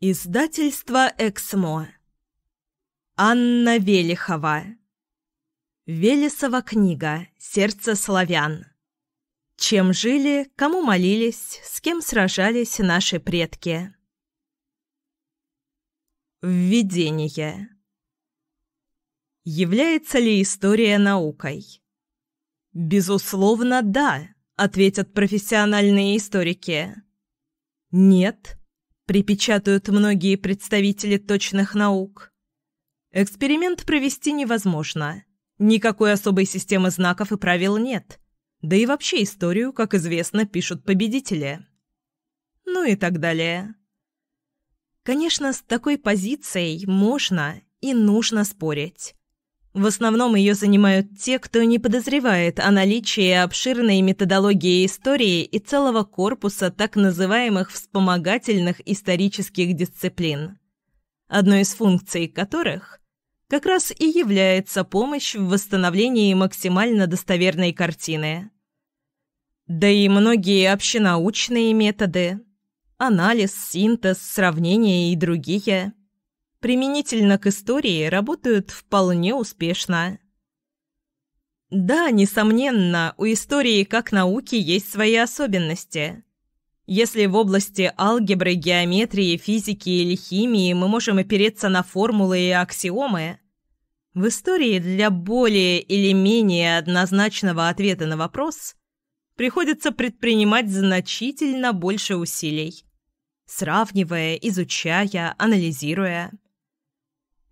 Издательство «Эксмо». Анна Велихова. Велесова книга «Сердце славян». Чем жили, кому молились, с кем сражались наши предки. Введение. Является ли история наукой? Безусловно, да, ответят профессиональные историки. Нет, припечатают многие представители точных наук. Эксперимент провести невозможно. Никакой особой системы знаков и правил нет. Да и вообще историю, как известно, пишут победители. Ну и так далее. Конечно, с такой позицией можно и нужно спорить. В основном ее занимают те, кто не подозревает о наличии обширной методологии истории и целого корпуса так называемых вспомогательных исторических дисциплин, одной из функций которых как раз и является помощь в восстановлении максимально достоверной картины. Да и многие общенаучные методы – анализ, синтез, сравнение и другие – применительно к истории работают вполне успешно. Да, несомненно, у истории как науки есть свои особенности. Если в области алгебры, геометрии, физики или химии мы можем опереться на формулы и аксиомы, в истории для более или менее однозначного ответа на вопрос приходится предпринимать значительно больше усилий, сравнивая, изучая, анализируя.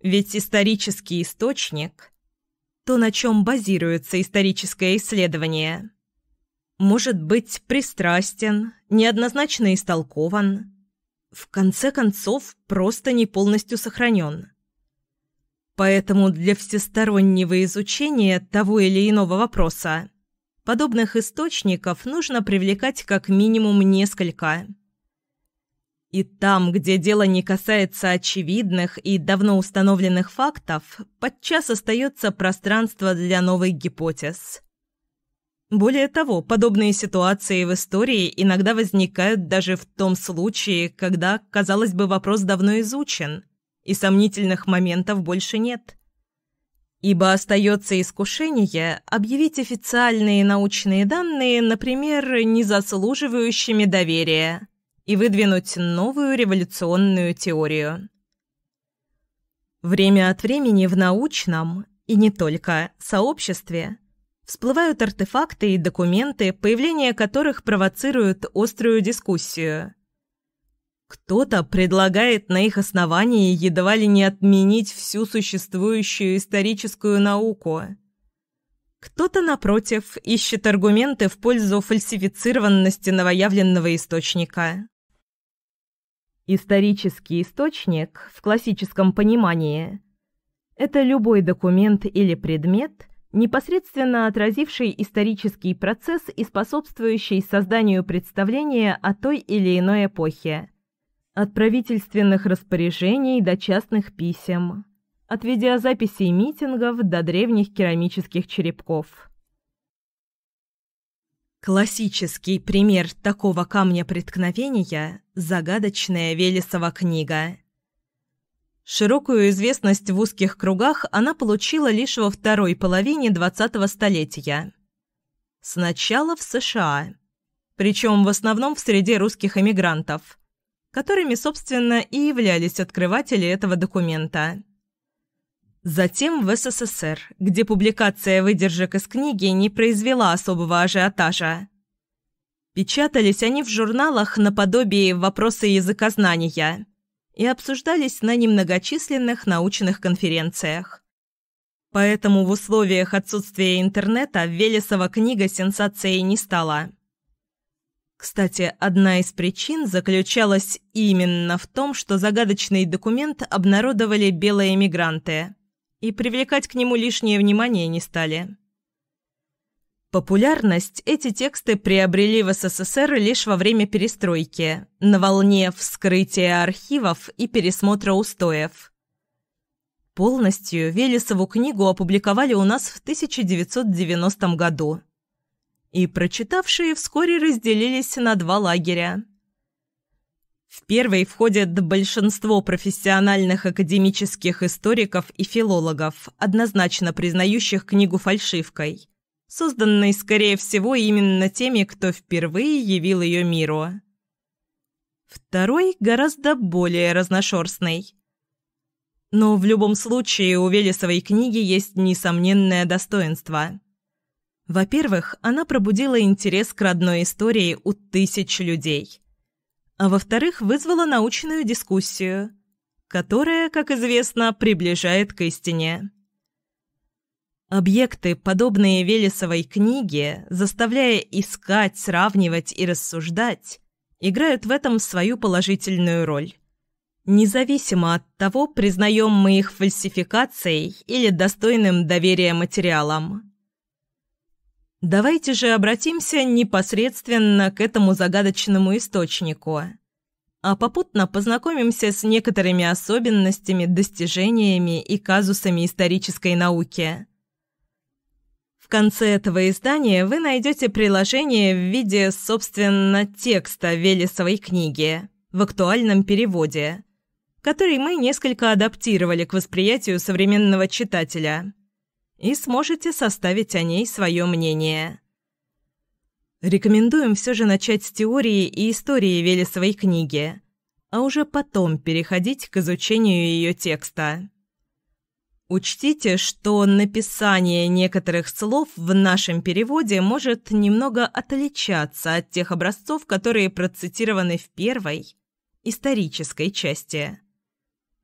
Ведь исторический источник – то, на чем базируется историческое исследование. Может быть пристрастен, неоднозначно истолкован, в конце концов просто не полностью сохранен. Поэтому для всестороннего изучения того или иного вопроса подобных источников нужно привлекать как минимум несколько – и там, где дело не касается очевидных и давно установленных фактов, подчас остается пространство для новых гипотез. Более того, подобные ситуации в истории иногда возникают даже в том случае, когда, казалось бы, вопрос давно изучен, и сомнительных моментов больше нет. Ибо остается искушение объявить официальные научные данные, например, незаслуживающими доверия – и выдвинуть новую революционную теорию. Время от времени в научном, и не только, сообществе всплывают артефакты и документы, появление которых провоцирует острую дискуссию. Кто-то предлагает на их основании едва ли не отменить всю существующую историческую науку – кто-то, напротив, ищет аргументы в пользу фальсифицированности новоявленного источника. Исторический источник в классическом понимании – это любой документ или предмет, непосредственно отразивший исторический процесс и способствующий созданию представления о той или иной эпохе. От правительственных распоряжений до частных писем, от видеозаписей митингов до древних керамических черепков. Классический пример такого камня преткновения – загадочная Велесова книга. Широкую известность в узких кругах она получила лишь во второй половине 20-го столетия. Сначала в США, причем в основном в среде русских эмигрантов, которыми, собственно, и являлись открыватели этого документа – Затем в СССР, где публикация выдержек из книги не произвела особого ажиотажа. Печатались они в журналах наподобие «Вопросы языкознания» и обсуждались на немногочисленных научных конференциях. Поэтому в условиях отсутствия интернета Велесова книга сенсацией не стала. Кстати, одна из причин заключалась именно в том, что загадочный документ обнародовали белые мигранты и привлекать к нему лишнее внимание не стали. Популярность эти тексты приобрели в СССР лишь во время перестройки, на волне вскрытия архивов и пересмотра устоев. Полностью Велесову книгу опубликовали у нас в 1990 году. И прочитавшие вскоре разделились на два лагеря – в первой входят большинство профессиональных академических историков и филологов, однозначно признающих книгу фальшивкой, созданной, скорее всего, именно теми, кто впервые явил ее миру. Второй гораздо более разношерстный. Но в любом случае у Велесовой книги есть несомненное достоинство. Во-первых, она пробудила интерес к родной истории у тысяч людей – а во-вторых, вызвала научную дискуссию, которая, как известно, приближает к истине. Объекты, подобные Велесовой книге, заставляя искать, сравнивать и рассуждать, играют в этом свою положительную роль. Независимо от того, признаем мы их фальсификацией или достойным доверия материалом. Давайте же обратимся непосредственно к этому загадочному источнику, а попутно познакомимся с некоторыми особенностями, достижениями и казусами исторической науки. В конце этого издания вы найдете приложение в виде, собственно, текста Велесовой книги в актуальном переводе, который мы несколько адаптировали к восприятию современного читателя и сможете составить о ней свое мнение. Рекомендуем все же начать с теории и истории Велесовой книги, а уже потом переходить к изучению ее текста. Учтите, что написание некоторых слов в нашем переводе может немного отличаться от тех образцов, которые процитированы в первой, исторической части.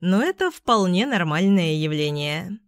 Но это вполне нормальное явление.